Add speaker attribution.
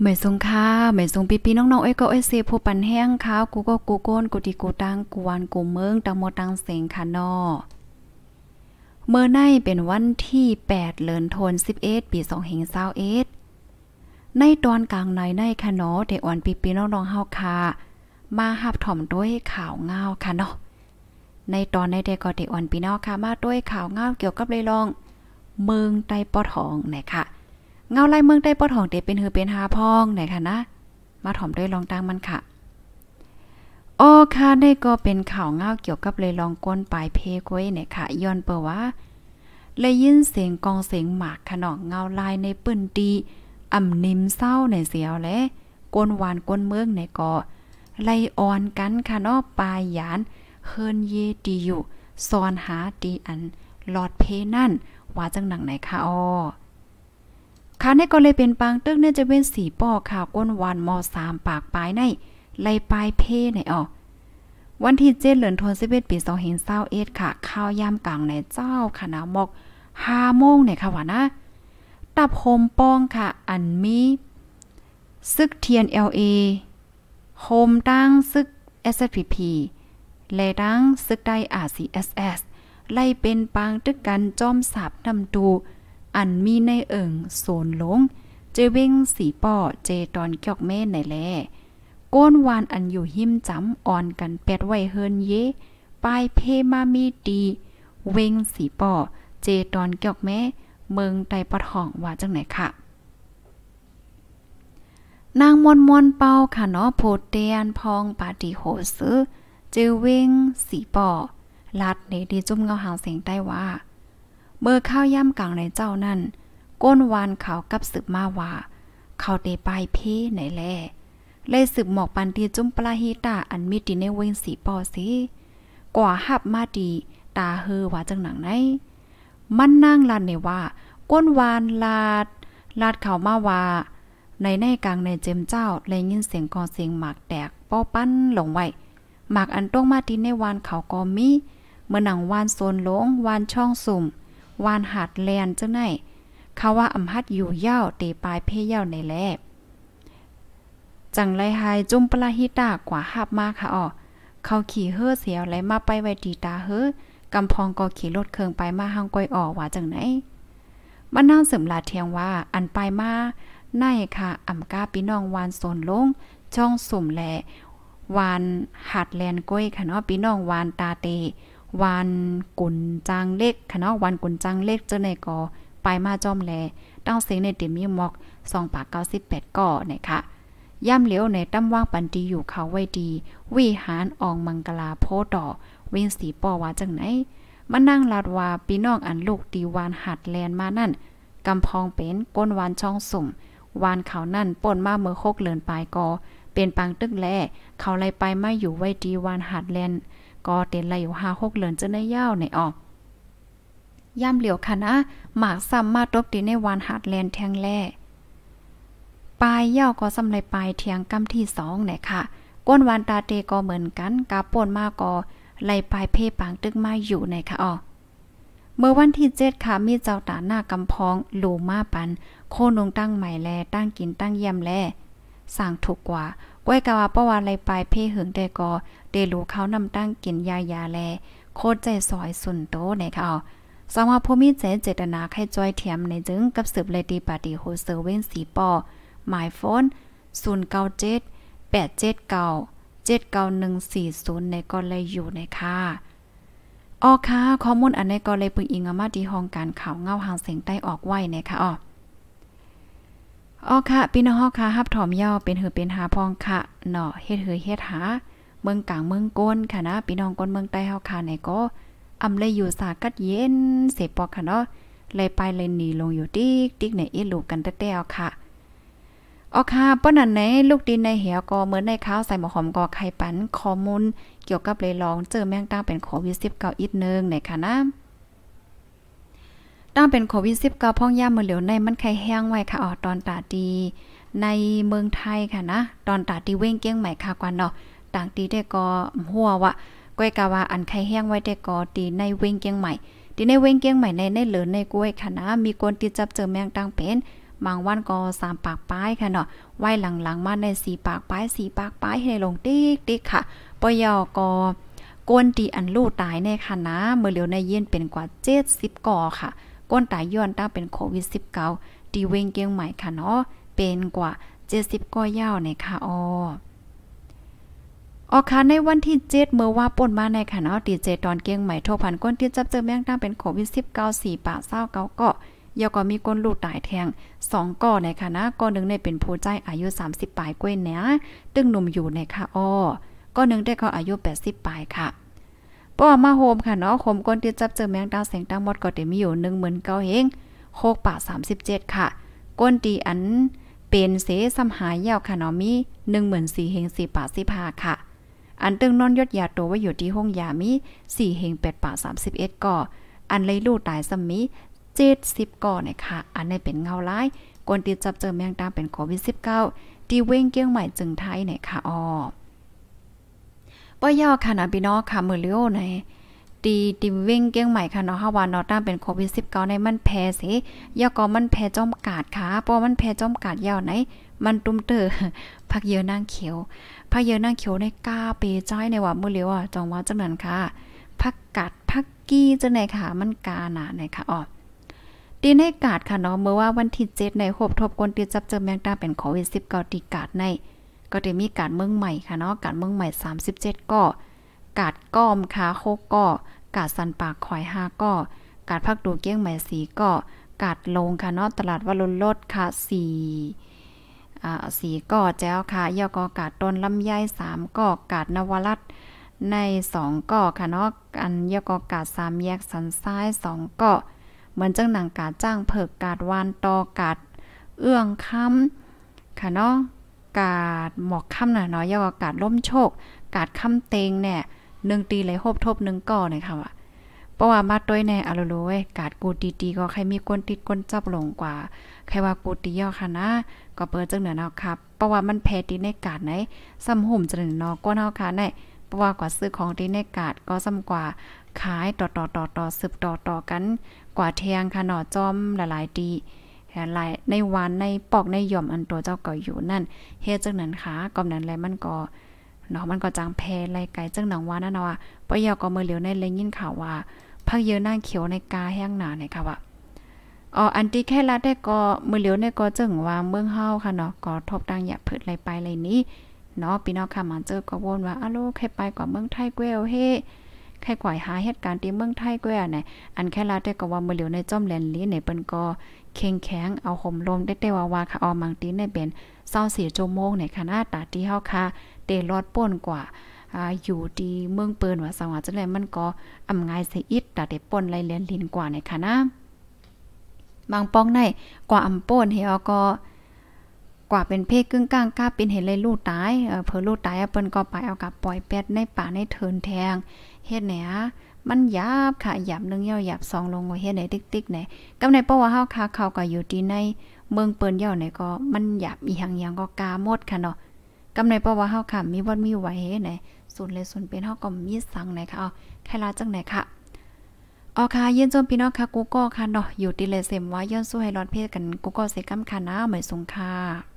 Speaker 1: เหมยทรงค้าเหมยทรงปีปีน้องๆ เอ้ก็เอ้เซผู้ปันแห้งข้ากูก็กูโกนกูตีกูตังกูวานกูเมืองตังโมตังเสงค่ะนอเมื่อในเป็นวันที่ 8เลือนทน11ปี2เฮงเศาเอดในตอนกลางในในค่ะเนอเดอ่อนปีปีน้องๆเฮาค่ะมาหับถ่อมด้วยข่าวเงาค่ะเนอในตอนในเดก็เดอ่อนปีนอกค่ะมาด้วยข่าวเงาเกี่ยวกับเลยลอง เมืองไต้ปอทองนะคะเงาไล่เมืองได้ปอดห้องเด็เป็นหือเป็นหาพองไหนค่ะนะมาถ่อมด้วยรองตังมันค่ะออค่ะนี่ก็เป็นข่าวเงาเกี่ยวกับเลยลองก้นปลายเพกไว้เนี่ยค่ะย้อนเปว่าเลยยินเสียงกองเสียงหมากขนองเงาลายในปืนตีอ่ำนิ่มเศร้าในเสียวและก้นหวานก้นเมืองในก็ไลอ่อนกันค่ะนอปลายหยานเฮินเยตีอยู่ซอนหาตีอัน หลอดเพนั่นว่าจังหนังไหนค่ะอ้อค่ะในก็เลยเป็นปางตึกเนี่ย จะเป็นสีป้อข่าวก้นวานมสามปากปลายใน ไล่ปลายเพในออวันที่เจ็ดเหลือนทวนสิบเอ็ดปีสองเห็นเศร้าเอ็ดค่ะข้าวยำกลางในเจ้าคณะมกห้าโมงในค่ะวะนะ ตับโฮมป้องค่ะ อันมีซึกเทียนเอลเอโฮมตั้งซึก s อ p p และตั้งซึกได้สเอสไล่เป็นปางตึกกันจอมสาบนำดูอันมีในเอิงโซนลง เจเวงสีป่อเจตอนเกอกแม่ในแลก้นวานอันอยู่หิมจำอ่อนกันแปดไว้เฮินเยปลายเพมามีดี เวงสีป่อเจตอนเกอกแม่เมืองไตปะทองว่าจังไหนค่ะ นางมอนมอนเปาค่ะเนาะโพเตียนพองปาติโหซื้อเจวิงสีป่อลัดในดีจุ่มเงาหางเสียงได้ว่าเมื่อข้าวย่ำกลางในเจ้านั่น ก้นวานเขากับสืบมาว่า เขาเตไปเพไหนแลเลยสืบหมอกปันตีจุ้มปลาฮีตาอันมีตีในเวงสีปอสิกว่าหับมาดี ตาเฮอว่าจังหนังไหนมันนั่งลันในว่า ก้นวานลาด ลาดเขามาว่าในในกลางในเจมเจ้าเลยยินเสียงกองเสียงหมากแตกป้อปั้นหลงไว้ หมากอันต้งมาตีในวานเขาก็มี เมื่อหนังวานโซนลงวานช่องสุ่มวานหาดแลนจังไหนเขาว่าอำหัดอยู่เย้าเตปายเพเย้าในแล จังไรหายจุ่มปลาฮิตากว่าหับมากค่ะอ๋อเขาขี่เฮ้อเสียวไลลมาไปไว้ดีตาเฮ้อกำพองก็ขี่รถเครืองไปมาห้างก้อยอ๋อว่าจังไหนมันนั่งเสริมลาเทียงว่าอันไปมาในค่ะอ่ำก้าพี่น้องวานโซนลง ช่องสุ่มแหลวานหัดแลนก้อยค่ะเนาะพี่น้องวานตาเตวันกุนจางเล็กคะเนาะวันกุนจางเล็กเจ้าในกอ ไปมาจอมแลตั้งเสียงในติมมีหมอกสองปากเก้าสิบแปดก่อนะคะ ย่ำเหลียวในตั้มว่างปันดีอยู่เขาไว้ดี วิหารอองมังกลาโพดอเวนสีปอว่าจังไหนมานั่งลาดว่าปีนอกอันลูกตีวานหัดแลนมานั่นกำพองเป็นก้นวานช่องสุ่มวานเขานั่นป่นมาเมื่อโคกเลินปลายกอเป็นปังตึกแลเขาไลไปมาอยู่ไว้ดีวานหัดแลนก็เต็นไหลอยู่ห้าหกเหลือนจะได้ยาวในออกย่ำเหลียวค่ะนะหมากซ้ำมาตบตีในวันฮาร์ดแลนด์แทงแล่ปลายเย่าก็สำลยปลายเทียงกำที่สองไหนค่ะก้นวานตาเตก็เหมือนกันกาป่นมากก็ไล่ปลายเพปังตึกมาอยู่ไหนค่ะอ๋อเมื่อวันที่เจ็ดค่ะมีเจ้าตาหน้ากำพอง หลูมาปัน โคนงตั้งใหม่แล ตั้งกินตั้งเยี่ยมแลสั่งถูกกว่าก้อยกาวาปะวานไล่ปลายเพหึงแต่ก็เตลรูเขานำตั้งกินยายาแล โคตรใจสอยสุนโตในค่ะส๋อสาบผู้มีใจเจตนาให้จอยเทียมในจึงกับสืบเลยดีปาฏิโฮเซเว่นสีปอหมายโฟน097 879 79140 ในกรเลย อยู่ในค่ะออค่ะข้อมูลอันในกรเลยปึงอิงมาดีห้องการข่าวเงาหางเสียงใต้ ออก ไว้นะคะอ๋อออค่ะพี่น้องค่ะฮับถอมย่อเป็นหือเป็นหาพองค่ะเนาะเฮ็ดหือเฮ็ดหาเมืองกลางเมืองก้นค่ะนะพี่น้องก้นเมืองใต้เฮาค่ะไหนก็อำเลยอยู่สากัดเย็น เสปอกค่ะเนาะเลยไปเลยหนีลงอยู่ติ๊กติ๊กในอีลูกกันแต่แต่ค่ะอ๋อค่ะป้อนั้นหนลูกดินในเหี่ยวก็เหมือนในข้าวใส่หมอหอมก็ไข่ปันข้อมูลเกี่ยวกับเลยลองเจอแมงต้าเป็นโควิด19อีกนึงในค่ะนะตั้งเป็นโควิด19พ่องย่ามือเหลียวในมันไข่แห้งไว้ค่ะอ๋อตอนตาดีในเมืองไทยค่ะนะ ตอนตาดีเว้งเกี้ยงใหม่ค่ะกว่าเนาะต่างตีได้ก็หัววะก้อยกาว่าอันไข่แห้ง ไว้ได้ก็ตีในเวงเกียงใหม่ตีในเวงเกียงใหม่ในในเหลือในกล้วยค่ะนะมีคนตีจับเจอแมงตังเป็นบางวันก็สามปากป้ายค่ะเนาะไว้หลังๆมาในสี่ปากป้ายสี่ปากป้ายให้ลงติ๊กติ๊กค่ะปยอก็ก้นตีอันลูตายในคณะเมื่อเหลียวในเย็นเป็นกว่าเจ็ดสิบก่อค่ะ ก้นตายย้อนตั้งเป็นโควิดสิบเก้าตีเวงเกียงใหม่ค่ะเนาะ เป็นกว่าเจ็ดสิบก่อยาวในคะอ๋อออค่ะ ในวันที่เจ็ดเมื่อว่าป่นมาในขันเาตีเจ ตอนเกียงใหม่โทพันก้นที่จับเจอแมงตั้งเป็นโควิด19 4ป่าเศร้าเกาเกาะยอก็มีก้นลูกตายแทงสองก่อในค่ะนะก้อนหนึ่งในเป็นผู้ใจ อายุ 30ปลายกล้วยเนี้ยตึงหนุ่มอยู่ในค่ะอ้อก้อนหนึ่งได้เขาอายุ 80ปลายค่ะป้อมาโฮมค่ะเนาะคมก้นที่จับเจอแมงดาแสงตั้งหมดก็เต็มีอยู่1 9 0 0 0เฮงโคกป่า37 ค่ะ ก้นตีอันเป็นเสส้ำหายยาวค่ะเนาะมี1 4 0 0 0เฮง4ป่า15ค่ะอันตึงนอนยดยาตัวไว้อยู่ที่ห้องยามี4เฮง8ป่า31ก่อ อันเลยลูกตายสมี70 ก่อนะคะอันในเป็นเงาร้ายกวนติดจับเจอแมงตาเป็นโควิด19ตีเว้งเกี้ยงใหม่จึงไทยเนี่ยค่ะออปอยอค่ะนะพี่น้องค่ะมือเลี้ยวในตีติเว้งเกี้ยงใหม่ค่ะเนาะฮาวานอต้าเป็นโควิด19ในมันแพ้สิยาก็มันแพ้จ้อมกาดค่ะ เพราะมันแพ้จ้อมกาดยาวไหน มันตุ้มเตอพักเยอะนั่งเขียวพักเยอะนั่งเขียวในก้าเปจ้อยในว่ามือเลียวอ่ะจองว่าจังนั้นค่ะ พักกาดพักกี้จังไหนค่ะมันกาหนาไหนค่ะอ๋อตีในกาดค่ะเนาะเมื่อว่าวันที่7ในหบทบกนตีจับเจอแมงดาเป็นโควิด19ตีกาดใน ก็จะมีการเมืองใหม่ค่ะเนาะ การเมืองใหม่ 37 ก็ กาดก้อมค่ะโคก็กาดสันปากคอยห้าก็กาดพักดูเกี้ยงแหม่สีก็กาดลงค่ะเนาะตลาดวรุณลดค่ะสี่สีก่อแจ้วค่ะยอกอกาดต้นลำไยสามก่อกาดนวรัตในสองก่อค่ะเนาะอันยอกอกาดสามแยกสันซ้ายสองก่อเหมือนจังหนังกาดจ้างเผิกกาดวานตอกาดเอื้องค้ำ ค่ะเนาะกาดหมอกค้ำหน่อยเนาะยอกอกาดล้มโชค กาดค้ำเตงเนี่ยหนึ่งตีไหลหบทบหนึ่งก่อนะคะว่าเพราะว่ามาด้วยแน่อะโลเวกาดกูตีตีก็ใครมีก้นติดก้นจับลงกว่า ใครว่ากูตีย่อค่ะนะ ก็เปิดจังเหนือนอกครับเพราะว่ามันแพ้ตีในกาดไหน ซ้ำห่มจังเหนือนอกก้นเฮาค่ะในเพราะว่ากว่าซื้อของตีในกาดก็ซ้ำกว่าขายต่อต่อต่อต่อสืบต่อต่อกัน กว่าเทียงค่ะหนอจอมหลายๆตีหลายในวันในปอกในหย่อมอันตัวเจ้าก็อยู่นั่นเฮ็ดจังนั้นค่ะกอมนั้นแลมันก็เนาะมันก็จังแพ้ไรไก่จังหนังว่านั่นเนาะปอยอก็มือเหลียวในเลยยินข่าวว่าพักเยอะนั่งเขียวในกาแห้งหนาในค่ะว่าอ๋ออันที่แค่ละได้ก็มือเหลียวในก็จังว่าเมืองเฮาค่ะเนาะก็ทบดังอย่าพืดไรไปไรนี้เนาะพี่น้องค่ะมันเจอก็วนว่าอ้าวโกใครไปกว่าเมืองไทยเกลเฮแค่กวอยหาเหตุการณ์ที่เมืองไทยก็อ่ะนะอันแค่ลาแต่ก็ว่ามือเหลียวในจ้อมแลนลีในเปิ้นก็เข่งแข็งเอาห่มลมได้แต่ว่าว่าค่ะออมังตีในเป็นเศร้าสี่ชั่วโมงในคณะตาที่เฮาค่ะ เตรอดป่นกว่า อยู่ดีเมืองเปินว่าสวัสดจังไดมันก็อำง่ายเสียอิดตาได้ป่นไลเลียนลินกว่าในค่ะ นะ บางป้องใน กว่าอำป่นเฮาก็ กว่าเป็นเพศกึ่งกลางกล้าเป็นเห็นเลยลูกตายเออเพอลูกตายเปิ้นก็ไปเอากับปล่อยแปดในป่าในเทินแทง เฮ็ดแหนมันหยาบค่ะหยาบหนึ่งเย่าหยาบสองลงเฮ็ดไหนติ๊กๆไหนก็ในเพราะว่าเฮาคาเขาก็อยู่ที่ในเมืองเปิ้นเย่าไหนก็มันหยาบอีหังยังก็กาหมดค่ะเนาะกำในเพราะว่าเฮาค่ะมีวัดมีไหวเฮ็ดไหนู่นย์เลย่วนเป็นเฮาก็มีสังไหนค่ะเอาใครลาจังไหนค่ะอ๋อค่ะเย็นชมพี่น้องค่ะกูก็ค่ะเนาะอยู่ดีเลยเสมว่าย้อนสู้ให้รอดเพศกันกูก็เสกำคันนะหมายสงค่ะ